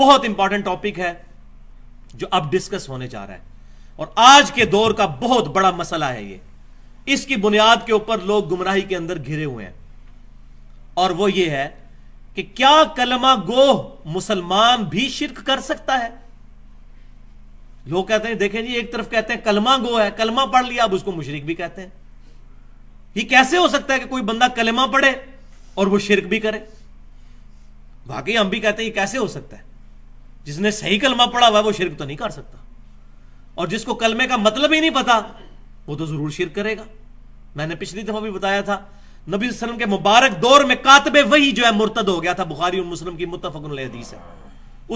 बहुत important topic है जो अब डिस्कस होने जा रहा है और आज के दौर का बहुत बड़ा मसला है ये इसकी बुनियाद के ऊपर लोग गुमराही के अंदर घिरे हुए हैं और वो ये है कि क्या कलमा गोह मुसलमान भी शिरक कर सकता है लोग कहते हैं देखें जी एक तरफ कहते हैं कलमा गो है कलमा पढ़ लिया अब उसको मुशरिक भी कहते हैं ये कैसे हो सकता है कि कोई बंदा कलमा पढ़े और वो शिरक भी करे वाकई हम भी कहते हैं ये कैसे हो सकता है जिसने सही कलमा पढ़ा हुआ वो शिरक तो नहीं कर सकता और जिसको कलमे का मतलब ही नहीं पता वो तो जरूर शिरक करेगा मैंने पिछली दफा भी बताया था नबी वसल्लम के मुबारक दौर में कातबे वही जो है मुर्तद हो गया था बुखारी और मुस्लिम की मुतफकन हदीस है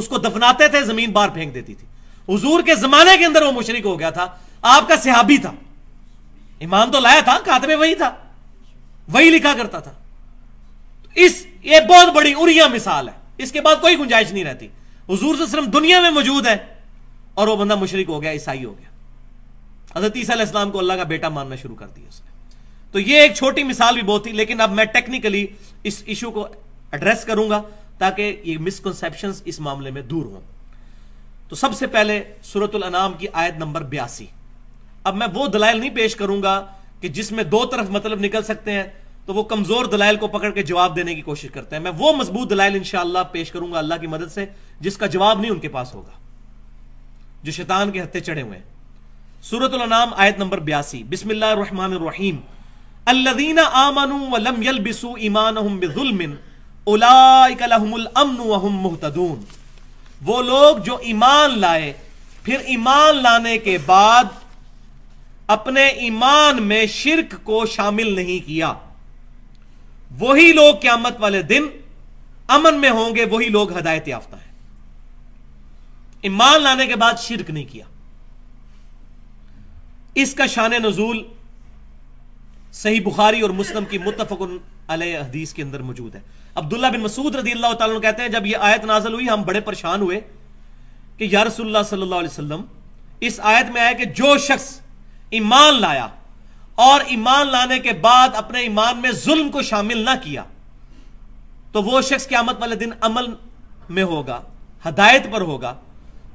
उसको दफनाते थे जमीन बाहर फेंक देती थी हजूर के जमाने के अंदर वो मुशरक हो गया था आपका सिहाबी था ईमान तो लाया था कातबे वही था वही लिखा करता था इस ये बहुत बड़ी उरिया मिसाल है इसके बाद कोई गुंजाइश नहीं रहती हजूर वसलम दुनिया में मौजूद है और वह बंदा मुशरक हो गया ईसाई हो गया हजरत ईसा को अल्लाह का बेटा मानना शुरू कर दिया उसने तो यह एक छोटी मिसाल भी बहुत थी लेकिन अब मैं टेक्निकली इस इशू को एड्रेस करूंगा ताकि ये मिसकनसेप्शन इस मामले में दूर हों तो सबसे पहले सूरतुल अनाम की आयत नंबर बयासी अब मैं वो दलाइल नहीं पेश करूंगा कि जिसमें दो तरफ मतलब निकल सकते हैं तो वो कमजोर दलाइल को पकड़ के जवाब देने की कोशिश करते हैं मैं वो मजबूत दलाइल इंशाला पेश करूंगा अल्लाह की मदद से जिसका जवाब नहीं उनके पास होगा जो शैतान के हत्ते चढ़े हुए सूरत सूरतुलनाम आयत नंबर बयासी बिस्मिल्लाम अल्लदीना आमनु वलम यलबिसु ईमान बिजुलमिन उलाइकलहुमुल वो लोग जो ईमान लाए फिर ईमान लाने के बाद अपने ईमान में शिरक को शामिल नहीं किया वही लोग क्यामत वाले दिन अमन में होंगे वही लोग हदायत याफ्ता है ईमान लाने के बाद शिरक नहीं किया इसका शान नजूल सही बुखारी और मुस्लिम की मुतफक हदीस के अंदर मौजूद है अब्दुल्ला बिन मसूद रदी अल्लाह कहते हैं जब यह आयत नाजल हुई हम बड़े परेशान हुए कि या इस आयत में आया कि जो शख्स ईमान लाया और ईमान लाने के बाद अपने ईमान में जुल्म को शामिल ना किया तो वो शख्स क्यामत वाले दिन अमल में होगा हदायत पर होगा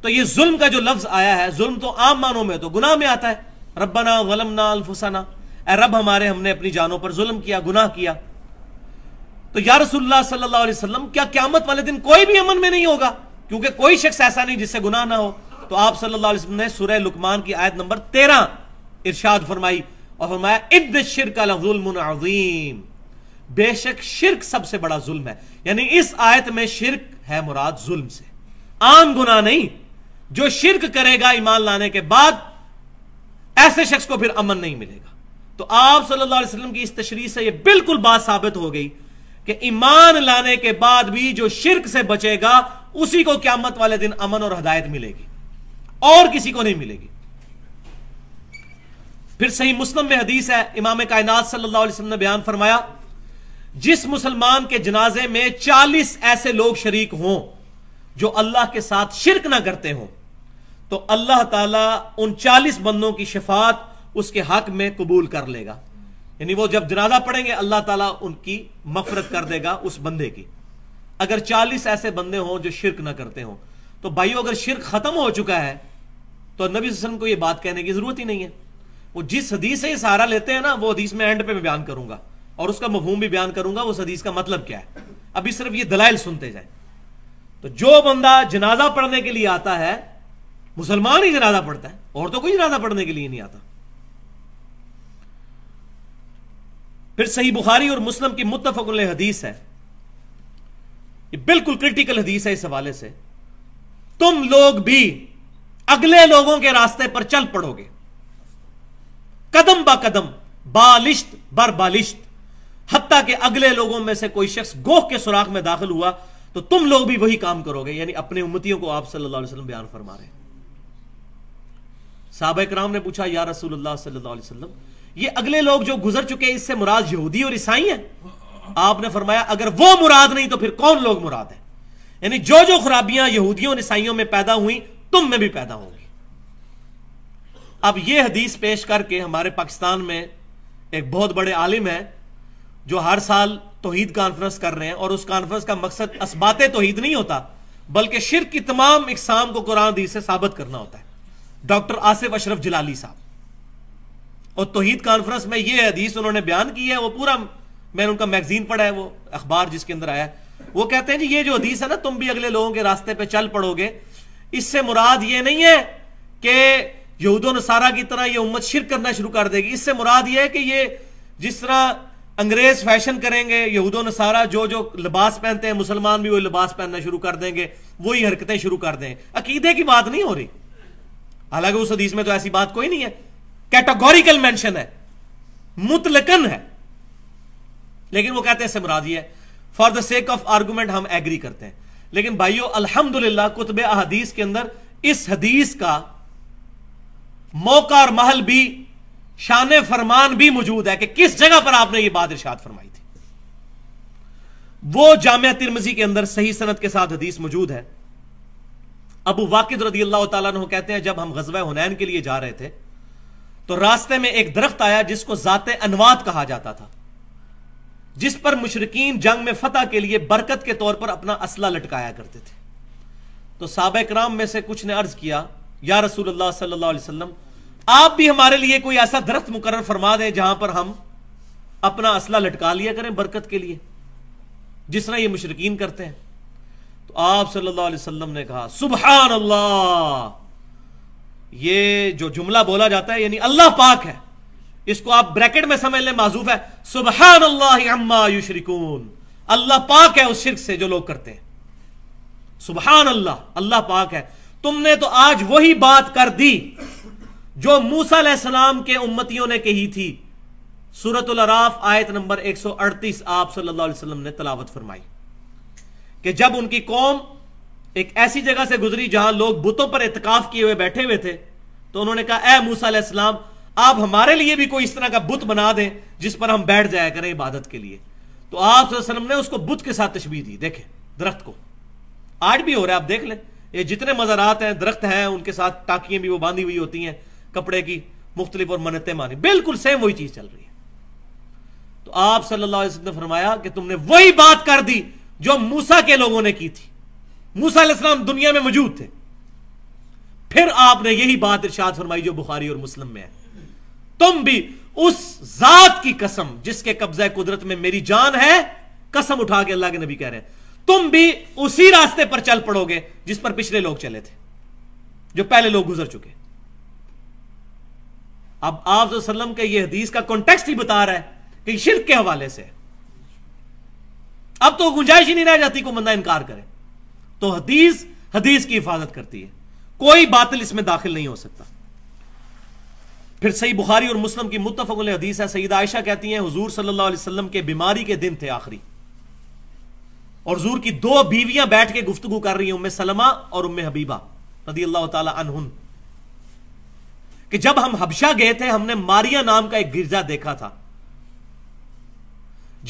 तो ये जुल्म का जो लफ्ज आया है जुल्म तो आम मानों में तो गुनाह में आता है रब्बना वलमना अल्फुसाना ए रब हमारे हमने अपनी जानों पर जुल्म किया गुनाह किया तो यार रसुल्ला क्या क्यामत वाले दिन कोई भी अमन में नहीं होगा क्योंकि कोई शख्स ऐसा नहीं जिससे गुनाह ना हो तो आप सल्लल्लाहु अलैहि वसल्लम ने सूरह लुकमान की आयत नंबर तेरह इरशाद फरमाई और फरमाया इद शिरक अजीम बेशक शिरक सबसे बड़ा जुल्म है यानी इस आयत में शिरक है मुराद जुल्म से आम गुनाह नहीं जो शिरक करेगा ईमान लाने के बाद ऐसे शख्स को फिर अमन नहीं मिलेगा तो आप सल्लल्लाहु अलैहि वसल्लम की इस तशरी से यह बिल्कुल बात साबित हो गई कि ईमान लाने के बाद भी जो शिरक से बचेगा उसी को क्यामत वाले दिन अमन और हदायत मिलेगी और किसी को नहीं मिलेगी फिर सही मुस्लिम में हदीस है इमाम कायनात सल्लल्लाहु अलैहि वसल्लम ने बयान फरमाया जिस मुसलमान के जनाजे में 40 ऐसे लोग शरीक हों जो अल्लाह के साथ शिरक ना करते हों तो अल्लाह ताला उन चालीस बंदों की शिफात उसके हक में कबूल कर लेगा यानी वो जब जनाजा पढ़ेंगे अल्लाह ताला उनकी मफरत कर देगा उस बंदे की अगर चालीस ऐसे बंदे हों जो शिरक ना करते हों तो भाइयों अगर शिरक खत्म हो चुका है तो नबी वसम को यह बात कहने की जरूरत ही नहीं है वो जिस हदीस से सहारा लेते हैं ना वो हदीस में एंड पे मैं बयान करूंगा और उसका मफहूम भी बयान करूंगा उस हदीस का मतलब क्या है अभी सिर्फ ये दलाइल सुनते जाए तो जो बंदा जनाजा पढ़ने के लिए आता है मुसलमान ही जनाजा पढ़ता है और तो कोई जनाजा पढ़ने के लिए नहीं आता फिर सही बुखारी और मुस्लिम की मुतफक हदीस है ये बिल्कुल क्रिटिकल हदीस है इस हवाले से तुम लोग भी अगले लोगों के रास्ते पर चल पड़ोगे कदम बा कदम बालिश्त बर बालिश्त हत्या के अगले लोगों में से कोई शख्स गोह के सुराख में दाखिल हुआ तो तुम लोग भी वही काम करोगे यानी अपने उम्मतियों को आप सल्लल्लाहु अलैहि वसल्लम बयान फरमा रहे हैं साहब कराम ने पूछा या रसूल सल्लाम ये अगले लोग जो गुजर चुके हैं इससे मुराद यहूदी और ईसाई हैं आपने फरमाया अगर वो मुराद नहीं तो फिर कौन लोग मुराद है यानी जो जो खराबियां यहूदियों और ईसाइयों में पैदा हुई तुम में भी पैदा होंगी अब यह हदीस पेश करके हमारे पाकिस्तान में एक बहुत बड़े आलिम है जो हर साल तोहद कॉन्फ्रेंस कर रहे हैं और उस कॉन्फ्रेंस का मकसद इसबात तोहद नहीं होता बल्कि शिर की तमाम इकसाम को कुरान दी से साबित करना होता है डॉक्टर आसिफ अशरफ जलाली साहब और तोहीद कॉन्फ्रेंस में यह हदीस उन्होंने बयान की है वो पूरा मैंने उनका मैगजीन पढ़ा है वो अखबार जिसके अंदर आया वो कहते हैं जी ये जो हदीस है ना तुम भी अगले लोगों के रास्ते पे चल पड़ोगे इससे मुराद ये नहीं है कि यहूद नसारा की तरह ये उम्मत शिर करना शुरू कर देगी इससे मुराद ये है कि ये जिस तरह अंग्रेज फैशन करेंगे यहूद नसारा जो जो लिबास पहनते हैं मुसलमान भी वो लिबास पहनना शुरू कर देंगे वही हरकतें शुरू कर दें अकीदे की बात नहीं हो रही हालांकि उस हदीस में तो ऐसी बात कोई नहीं है कैटेगोरिकल मेंशन है मुतलकन है लेकिन वो कहते हैं इससे मुराद है for the sake of argument हम एग्री करते हैं लेकिन भाइयों अल्हम्दुलिल्लाह कुतब अहदीस के अंदर इस हदीस का मौका और महल भी शान फरमान भी मौजूद है कि किस जगह पर आपने यह बात इर्शाद फरमाई थी वो जामिया तिरमजी के अंदर सही सनत के साथ हदीस मौजूद है अबू वाकिद रदी अल्लाह तु कहते हैं जब हम गजवा हुनैन के लिए जा रहे थे तो रास्ते में एक दरख्त आया जिसको जाते अनवात कहा जाता था जिस पर मुशरकिन जंग में फतह के लिए बरकत के तौर पर अपना असला लटकाया करते थे तो सबक राम में से कुछ ने अर्ज किया या रसूल अल्लाह सल्लल्लाहु अलैहि वसल्लम आप भी हमारे लिए कोई ऐसा दरख्त मुकर फरमा दें जहां पर हम अपना असला लटका लिया करें बरकत के लिए जिस तरह ये मुशरकिन करते हैं तो आप सल्लल्लाहु अलैहि वसल्लम ने कहा सुबह अल्लाह ये जो जुमला बोला जाता है यानी अल्लाह पाक है इसको आप ब्रैकेट में समझ लें माजूफ है सुबह अल्लाह अल्लाह पाक है उस शिरक से जो लोग करते हैं सुबह अल्लाह अल्लाह पाक है तुमने तो आज वही बात कर दी जो मूसा सलाम के उम्मतियों ने कही थी सूरत आयत नंबर 138 आप सल्लल्लाहु अलैहि वसल्लम ने तलावत फरमाई कि जब उनकी कौम एक ऐसी जगह से गुजरी जहां लोग बुतों पर इतकाफ किए हुए बैठे हुए थे तो उन्होंने कहा ए मूसा इस्लाम आप हमारे लिए भी कोई इस तरह का बुत बना दें जिस पर हम बैठ जाया करें इबादत के लिए तो आप ने उसको बुत के साथ तशबी दी देखे दरख्त को आज भी हो रहा है आप देख लें ये जितने मज़ारात हैं दरख्त हैं उनके साथ टाकियां भी वो बांधी हुई होती हैं कपड़े की मुख्तलिफ और मनते मानी बिल्कुल सेम वही चीज़ चल रही है तो आप सल्लल्लाहु अलैहि वसल्लम ने फरमाया कि तुमने वही बात कर दी जो मूसा के लोगों ने की थी मूसा इस्लाम दुनिया में मौजूद थे फिर आपने यही बात इर्शाद फरमाई जो बुखारी और मुस्लिम में है तुम भी उस जात की कसम जिसके कब्जा कुदरत में मेरी जान है कसम उठा के अल्लाह के नबी कह रहे हैं तुम भी उसी रास्ते पर चल पड़ोगे जिस पर पिछले लोग चले थे जो पहले लोग गुजर चुके अब आप के ये हदीस का कॉन्टेक्स्ट ही बता रहा है कि शिरक के हवाले से है अब तो गुंजाइश ही नहीं रह जाती को बंदा इनकार करे तो हदीस हदीस की हिफाजत करती है कोई बातिल इसमें दाखिल नहीं हो सकता फिर सही बुखारी और मुस्लिम की मुतफक हदीस है सईद आयशा कहती है हजूर सल्लल्लाहु अलैहि वसल्लम के बीमारी के दिन थे आखिरी और हजूर की दो बीवियां बैठ के गुफ्तगु कर रही हैं उम्म सलमा और उम्म हबीबा रदी अल्लाह तहन कि जब हम हबशा गए थे हमने मारिया नाम का एक गिरजा देखा था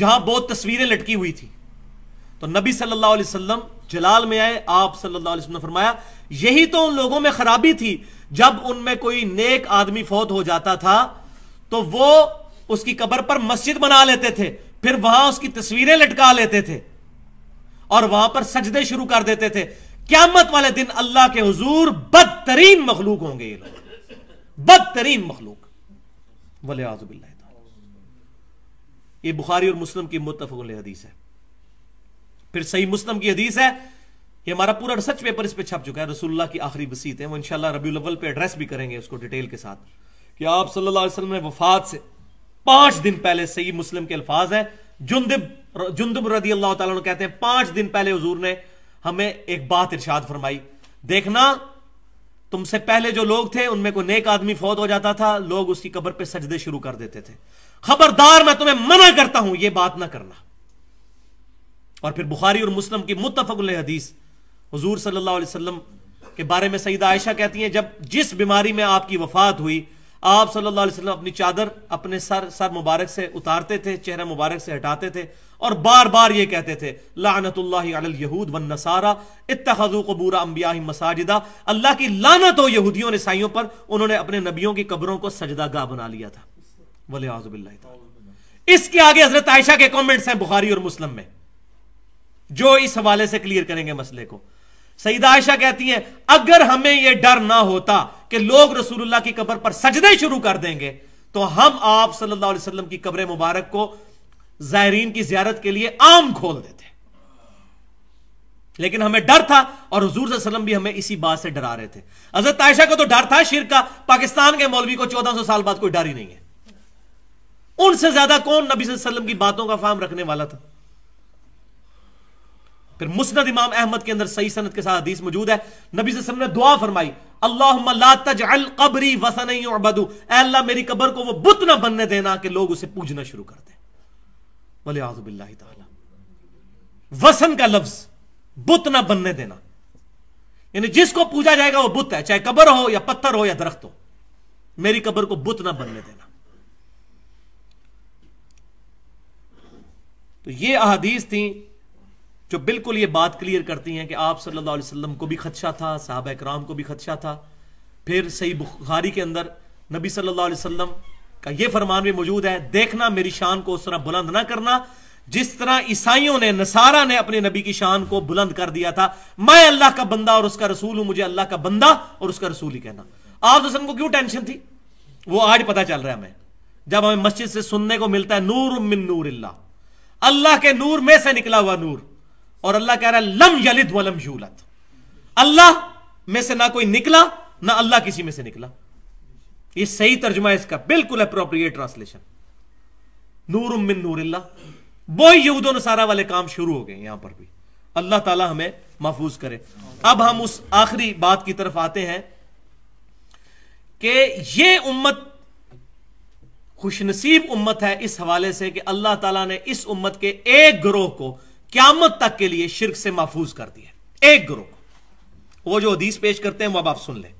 जहां बहुत तस्वीरें लटकी हुई थी तो नबी सल्लल्लाहु अलैहि वसल्लम जलाल में आए आप सल्लल्लाहु अलैहि वसल्लम ने फरमाया यही तो उन लोगों में खराबी थी जब उनमें कोई नेक आदमी फौत हो जाता था तो वो उसकी कब्र पर मस्जिद बना लेते थे फिर वहां उसकी तस्वीरें लटका लेते थे और वहां पर सजदे शुरू कर देते थे क्यामत वाले दिन अल्लाह के हजूर बदतरीन मखलूक होंगे ये लोग बदतरीन मखलूक वले आजुबिल्ला ये बुखारी और मुस्लिम की मुतफ़ हदीस है फिर सही मुस्लिम की हदीस है ये हमारा पूरा रिसर्च पेपर इस पे छप चुका है रसुल्ला की आखिरी वसीत है वो इनशाला रबी लवल पे एड्रेस भी करेंगे उसको डिटेल के साथ कि आप सल्लल्लाहु अलैहि वसल्लम ने वफात से पांच दिन पहले सही मुस्लिम के अल्फाज हैं जुंदब जुंदब रदी अल्लाह कहते हैं पांच दिन पहले हजूर ने हमें एक बात इर्शाद फरमाई देखना तुमसे पहले जो लोग थे उनमें कोई नेक आदमी फौत हो जाता था लोग उसकी कब्र पे सजदे शुरू कर देते थे खबरदार मैं तुम्हें मना करता हूं यह बात ना करना और फिर बुखारी और मुस्लिम की मुतफ़ल हदीस हजूर सल्ला वसलम के बारे में सईद आयशा कहती हैं जब जिस बीमारी में आपकी वफात हुई आप सल्लल्लाहु अलैहि वसल्लम अपनी चादर अपने सर सर मुबारक से उतारते थे चेहरा मुबारक से हटाते थे और बार बार ये कहते थे लानतूद वन नसारा इतखजू कबूरा अम्बिया मसाजिदा अल्लाह की लानत हो यहूदियों ने साइयों पर उन्होंने अपने नबियों की कब्रों को सजदा गाह बना लिया था वले आजबिल्ला इसके आगे हजरत आयशा के कॉमेंट्स हैं बुखारी और मुस्लिम में जो इस हवाले से क्लियर करेंगे मसले को सईद आयशा कहती हैं अगर हमें यह डर ना होता कि लोग रसूलुल्लाह की कब्र पर सजदे शुरू कर देंगे तो हम आप सल्लल्लाहु अलैहि वसल्लम की कब्र मुबारक को जायरीन की जियारत के लिए आम खोल देते लेकिन हमें डर था और हजूर वसलम भी हमें इसी बात से डरा रहे थे हजरत आयशा का तो डर था शिर का पाकिस्तान के मौलवी को सौ साल बाद कोई डर ही नहीं है उनसे ज्यादा कौन नबी वसल्लम की बातों का फार्म रखने वाला था फिर मुस्नद इमाम अहमद के अंदर सही सनत के साथ हदीस मौजूद है नबी वसल्लम ने दुआ फरमाई अल्लाहबरी वसन अबदू अल्लाह मेरी कब्र को वो बुत ना बनने देना कि लोग उसे पूजना शुरू कर दें भले आजबिल्ला वसन का लफ्ज बुत ना बनने देना यानी जिसको पूजा जाएगा वह बुत है चाहे कबर हो या पत्थर हो या दरख्त हो मेरी कबर को बुत ना बनने देना तो ये अहादीस थी जो बिल्कुल ये बात क्लियर करती हैं कि आप सल्लल्लाहु अलैहि वसल्लम को भी खदशा था साहब कराम को भी खदशा था फिर सही बुखारी के अंदर नबी सल्लल्लाहु अलैहि वसल्लम का ये फरमान भी मौजूद है देखना मेरी शान को उस तरह बुलंद ना करना जिस तरह ईसाइयों ने नसारा ने अपने नबी की शान को बुलंद कर दिया था मैं अल्लाह का बंदा और उसका रसूल हूं मुझे अल्लाह का बंदा और उसका रसूल ही कहना आप तो को क्यों टेंशन थी वो आज पता चल रहा है हमें जब हमें मस्जिद से सुनने को मिलता है नूर उम्मिन नूर अल्लाह अल्लाह के नूर में से निकला हुआ नूर और अल्लाह कह रहा है लम यलिद वलम यूलत अल्लाह में से ना कोई निकला ना अल्लाह किसी में से निकला ये सही तर्जुमा इसका बिल्कुल अप्रोप्रिएट ट्रांसलेशन नूर उमिन नूर वो यहूद नसारा वाले काम शुरू हो गए यहां पर भी अल्लाह ताला हमें महफूज करे अब हम उस आखिरी बात की तरफ आते हैं कि ये उम्मत खुशनसीब उम्मत है इस हवाले से कि अल्लाह ताला ने इस उम्मत के एक ग्रोह को क्यामत तक के लिए शिरक से महफूज कर दिया एक गुरु को वो जो हदीस पेश करते हैं वो अब आप सुन लें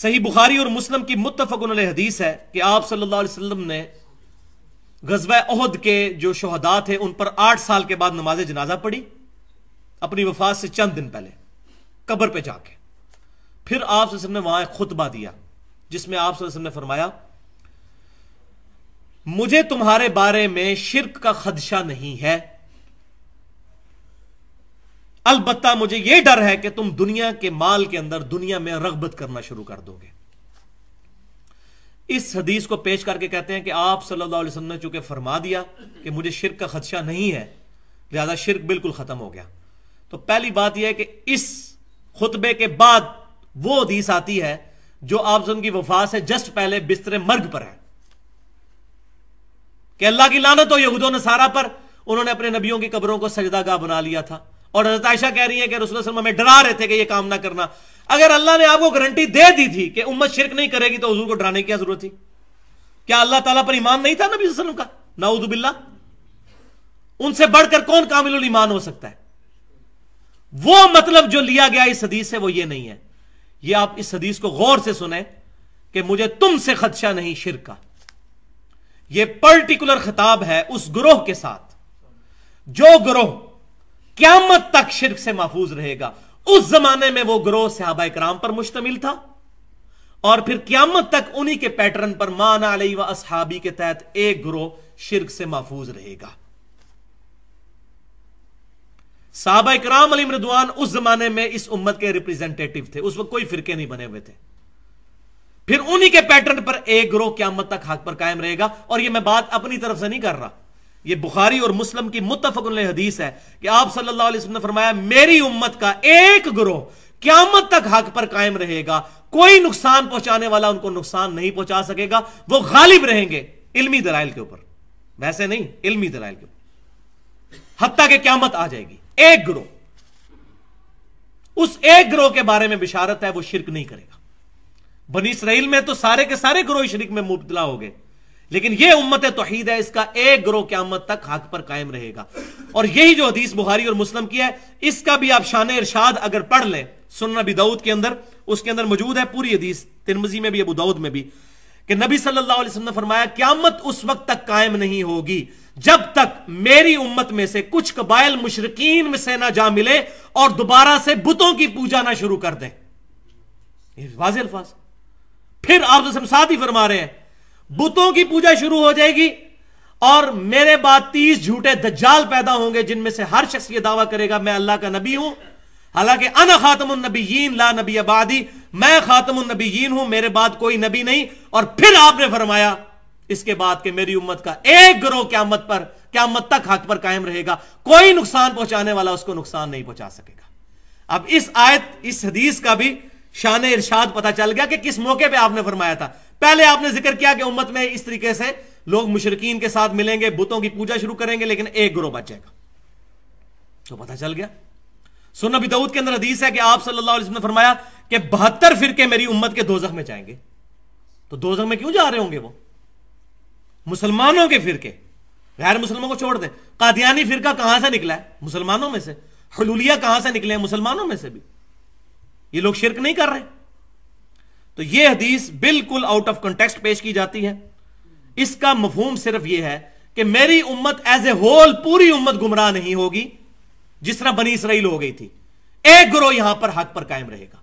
सही बुखारी और मुस्लिम की मुतफ़न हदीस है कि आप सल्लल्लाहु अलैहि वसल्लम ने गजब अहद के जो शहदा थे उन पर आठ साल के बाद नमाज जनाजा पढ़ी अपनी वफात से चंद दिन पहले कब्र पे जाके फिर आप ने वहां खुतबा दिया जिसमें आप ने फरमाया मुझे तुम्हारे बारे में शिरक का खदशा नहीं है अलबत् मुझे यह डर है कि तुम दुनिया के माल के अंदर दुनिया में रगबत करना शुरू कर दोगे इस हदीस को पेश करके कहते हैं कि आप सल्लल्लाहु अलैहि वसल्लम ने चूंकि फरमा दिया कि मुझे शिरक का खदशा नहीं है लिहाजा शिरक बिल्कुल ख़त्म हो गया तो पहली बात यह है कि इस खुतबे के बाद वो हदीस आती है जो आप की वफा से जस्ट पहले बिस्तर मर्ग पर है कि अल्लाह की लानत हो यहूदों ने सारा पर उन्होंने अपने नबियों की कबरों को सजदा का बना लिया था और हजरत कह रही है कि रसुल हमें डरा रहे थे कि यह काम ना करना अगर अल्लाह ने आपको गारंटी दे दी थी कि उम्मत शिरक नहीं करेगी तो हजूर को डराने की क्या जरूरत थी क्या अल्लाह ताला पर ईमान नहीं था नबी वसलम का नाउदबिल्ला उनसे बढ़कर कौन कामिल ईमान हो सकता है वो मतलब जो लिया गया इस हदीस से वो ये नहीं है ये आप इस हदीस को गौर से सुने कि मुझे तुमसे खदशा नहीं शिरका यह पर्टिकुलर खिताब है उस ग्रोह के साथ जो ग्रोह क्यामत तक शिरक से महफूज रहेगा उस जमाने में वो ग्रोह सहाबा इक्राम पर मुश्तमिल था और फिर क्यामत तक उन्हीं के पैटर्न पर मान आलई व असहाबी के तहत एक ग्रोह शिरक से महफूज रहेगा साहबा इक्राम अली मृदवान उस जमाने में इस उम्मत के रिप्रेजेंटेटिव थे उस वक्त कोई फिरके नहीं बने हुए थे फिर उन्हीं के पैटर्न पर एक ग्रोह क्यामत तक हक पर कायम रहेगा और ये मैं बात अपनी तरफ से नहीं कर रहा ये बुखारी और मुस्लिम की मुतफक हदीस है कि आप सल्लल्लाहु अलैहि वसल्लम ने फरमाया मेरी उम्मत का एक ग्रोह क्यामत तक हक पर कायम रहेगा कोई नुकसान पहुंचाने वाला उनको नुकसान नहीं पहुंचा सकेगा वो गालिब रहेंगे इल्मी दलाइल के ऊपर वैसे नहीं इल्मी दलाइल के ऊपर हत्या के क्यामत आ जाएगी एक ग्रोह उस एक ग्रोह के बारे में बिशारत है वो शिरक नहीं करेगा बनी इसराइल में तो सारे के सारे ग्रोह शरीक में मुबतला हो गए लेकिन यह उम्मत तोहीद है इसका एक ग्रोह क्यामत तक हक पर कायम रहेगा और यही जो हदीस बुहारी और मुस्लिम की है इसका भी आप शान इरशाद अगर पढ़ लें सुनना भी दाऊद के अंदर उसके अंदर मौजूद है पूरी हदीस तिरमजी में भी अबू दाऊद में भी कि नबी सल्लल्लाहु अलैहि वसल्लम ने फरमाया क्यामत उस वक्त तक कायम नहीं होगी जब तक मेरी उम्मत में से कुछ कबायल मुशरकिन में से ना जा मिले और दोबारा से बुतों की पूजा ना शुरू कर दें वाज फिर आप साथ तो ही फरमा रहे हैं बुतों की पूजा शुरू हो जाएगी और मेरे बाद तीस झूठे दज्जाल पैदा होंगे जिनमें से हर शख्स ये दावा करेगा मैं अल्लाह का नबी हूं हालांकि अन नबी ला नबी आबादी मैं नबी हूं मेरे बाद कोई नबी नहीं और फिर आपने फरमाया इसके बाद के मेरी उम्मत का एक ग्रोह क्यामत पर क्यामत तक हक पर कायम रहेगा कोई नुकसान पहुंचाने वाला उसको नुकसान नहीं पहुंचा सकेगा अब इस आयत इस हदीस का भी शान इर्शाद पता चल गया कि किस मौके पर आपने फरमाया था पहले आपने जिक्र किया कि उम्मत में इस तरीके से लोग मुशरकिन के साथ मिलेंगे बुतों की पूजा शुरू करेंगे लेकिन एक ग्रोह बच जाएगा तो पता चल गया सुन नबी दाऊद के अंदर हदीस है कि आप सल्लल्लाहु अलैहि वसल्लम ने फरमाया कि बहत्तर फिरके मेरी उम्मत के दोजख में जाएंगे तो दोजख में क्यों जा रहे होंगे वो मुसलमानों के फिरके गैर मुसलमानों को छोड़ दें कादियानी फिरका कहां से निकला है मुसलमानों में से हलूलिया कहां से निकले मुसलमानों में से भी ये लोग शिरक नहीं कर रहे तो ये हदीस बिल्कुल आउट ऑफ कॉन्टेक्स्ट पेश की जाती है इसका मफहूम सिर्फ यह है कि मेरी उम्मत एज ए होल पूरी उम्मत गुमराह नहीं होगी जिस तरह बनी इसराइल हो गई थी एक ग्रोह यहां पर हक पर कायम रहेगा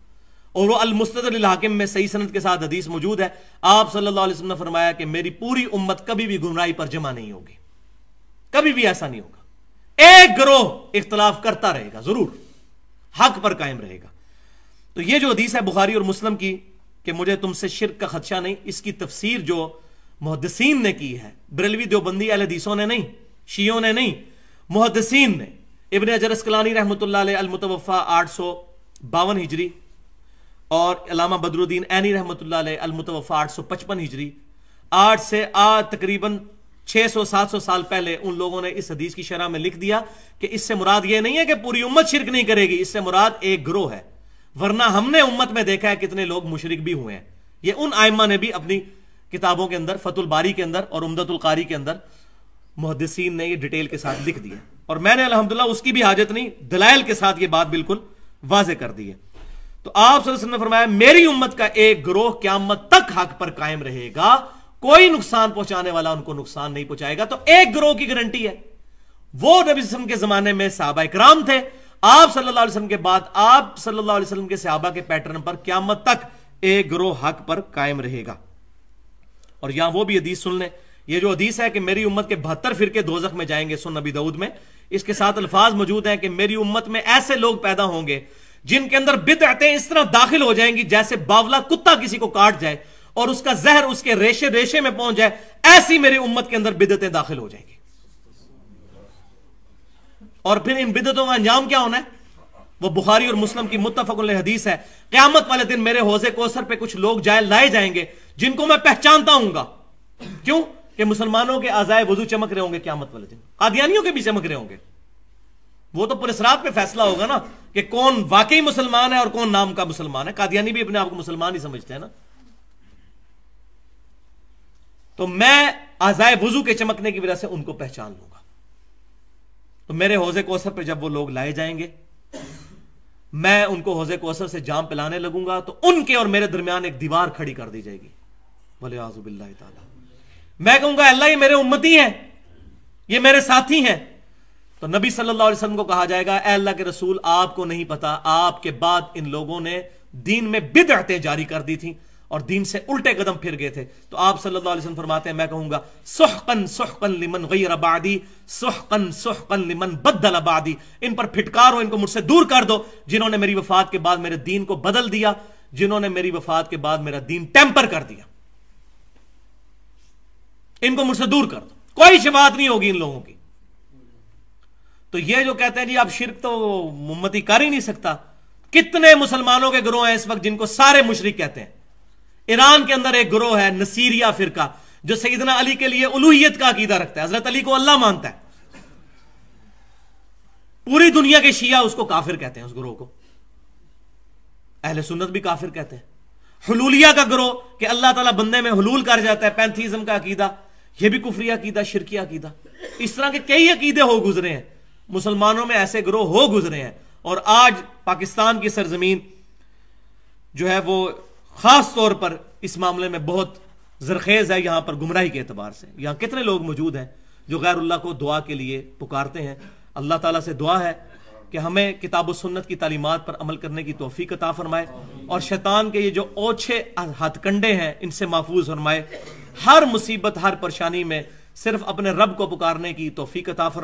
और वो अलमुस्त हाकिम में सही सनत के साथ हदीस मौजूद है आप सल्लल्लाहु अलैहि वसल्लम ने फरमाया कि मेरी पूरी उम्मत कभी भी गुमराही पर जमा नहीं होगी कभी भी ऐसा नहीं होगा एक ग्रोह इख्तलाफ करता रहेगा जरूर हक पर कायम रहेगा तो ये जो हदीस है बुखारी और मुस्लिम की कि मुझे तुमसे शिरक का खदशा नहीं इसकी तफसीर जो मुहदसिन ने की है बिरलवी देवबंदी अल हदीसों ने नहीं शीयों ने नहीं मुहदसिन ने इबन अजरस कलानी रहमत अलमतवफ़ा आठ सौ बावन हिजरी और अलामा बदरुद्दीन एनी रहमत अलमतवफ़ा आठ सौ पचपन हिजरी आठ से आ तकरीबन 600-700 साल पहले उन लोगों ने इस हदीस की शरह में लिख दिया कि इससे मुराद यह नहीं है कि पूरी उम्मत शिरक नहीं करेगी इससे मुराद एक ग्रोह है वरना हमने उम्मत में देखा है कितने लोग मुशरक भी हुए हैं ये उन आयमा ने भी अपनी किताबों के अंदर फतुल बारी के अंदर और उमदतुल कारी के अंदर मुहदसिन ने ये डिटेल के साथ लिख दिया और मैंने अलहमदुल्ला उसकी भी हाजत नहीं दलाइल के साथ ये बात बिल्कुल वाजे कर दी है तो आप ने फरमाया मेरी उम्मत का एक ग्रोह क्यामत तक हक पर कायम रहेगा कोई नुकसान पहुंचाने वाला उनको नुकसान नहीं पहुंचाएगा तो एक ग्रोह की गारंटी है वो नबी के जमाने में साहबा इक्राम थे आप सल्लल्लाहु अलैहि वसल्लम के बाद आप सल्लल्लाहु अलैहि वसल्लम के सहाबा के पैटर्न पर क्या मत तक एक ग्रोह हक पर कायम रहेगा और यहां वो भी हदीस सुन लें ये जो हदीस है कि मेरी उम्मत के बहत्तर फिरके दोजख में जाएंगे सुन नबी दाऊद में इसके साथ अल्फाज मौजूद हैं कि मेरी उम्मत में ऐसे लोग पैदा होंगे जिनके अंदर बिदअतें इस तरह दाखिल हो जाएंगी जैसे बावला कुत्ता किसी को काट जाए और उसका जहर उसके रेशे रेशे में पहुंच जाए ऐसी मेरी उम्मत के अंदर बिदतें दाखिल हो जाएंगी और फिर इन बिदतों का अंजाम क्या होना है वो बुखारी और मुस्लिम की मुतफक हदीस है क्यामत वाले दिन मेरे हौजे कोसर पे कुछ लोग जाए लाए जाएंगे जिनको मैं पहचानता हूंगा क्यों कि मुसलमानों के आजाए वजू चमक रहे होंगे क्यामत वाले दिन आदियानियों के भी चमक रहे होंगे वो तो पुलिसरात पे फैसला होगा ना कि कौन वाकई मुसलमान है और कौन नाम का मुसलमान है कादियानी भी अपने आप को मुसलमान ही समझते हैं ना तो मैं आजाए वजू के चमकने की वजह से उनको पहचान लूंगा तो मेरे हौजे कोसर पे जब वो लोग लाए जाएंगे मैं उनको हौजे कोसर से जाम पिलाने लगूंगा तो उनके और मेरे दरमियान एक दीवार खड़ी कर दी जाएगी भले आजुबिल्ला मैं कहूंगा अल्लाह ये मेरे उम्मती हैं ये मेरे साथी हैं तो नबी सल्लल्लाहु अलैहि वसल्लम को कहा जाएगा अल्लाह के रसूल आपको नहीं पता आपके बाद इन लोगों ने दीन में बिदअतें जारी कर दी थी और दीन से उल्टे कदम फिर गए थे तो आप सल्लल्लाहु अलैहि वसल्लम फरमाते हैं मैं कहूंगा सुहकन सुहकन लिमन गैर बादी सुहकन सुहकन लिमन बदल आबादी इन पर फिटकार हो इनको मुझसे दूर कर दो जिन्होंने मेरी वफात के बाद मेरे दीन को बदल दिया जिन्होंने मेरी वफात के बाद मेरा दीन टेम्पर कर दिया इनको मुझसे दूर कर दो कोई शिफात नहीं होगी इन लोगों की तो ये जो कहते हैं जी आप शिरक तो मुम्मती कर ही नहीं सकता कितने मुसलमानों के ग्रोह हैं इस वक्त जिनको सारे मुशरक कहते हैं ईरान के अंदर एक ग्रोह है नसीरिया फिरका जो सईदना अली के लिए उलूहत का अकीदा रखता है हजरत अली को अल्लाह मानता है पूरी दुनिया के शिया उसको काफिर कहते हैं उस ग्रोह को अहल सुन्नत भी काफिर कहते हैं हलूलिया का ग्रोह कि अल्लाह ताला बंदे में हलूल कर जाता है पैंथीजम का अकीदा यह भी कुफरी अकीदा शिरकी अकीदा इस तरह के कई अकीदे हो गुजरे हैं मुसलमानों में ऐसे ग्रोह हो गुजरे हैं और आज पाकिस्तान की सरजमीन जो है वो खास तौर पर इस मामले में बहुत जरखेज है यहां पर गुमराही के एतबार से यहां कितने लोग मौजूद हैं जो गैर अल्लाह को दुआ के लिए पुकारते हैं अल्लाह ताला से दुआ है कि हमें किताब सुन्नत की तालीमत पर अमल करने की तोफ़ी कता फरमाए और शैतान के ये जो ओछे हथकंडे हैं इनसे महफूज फरमाए हर मुसीबत हर परेशानी में सिर्फ अपने रब को पुकारने की तोफ़ी कता फरमाए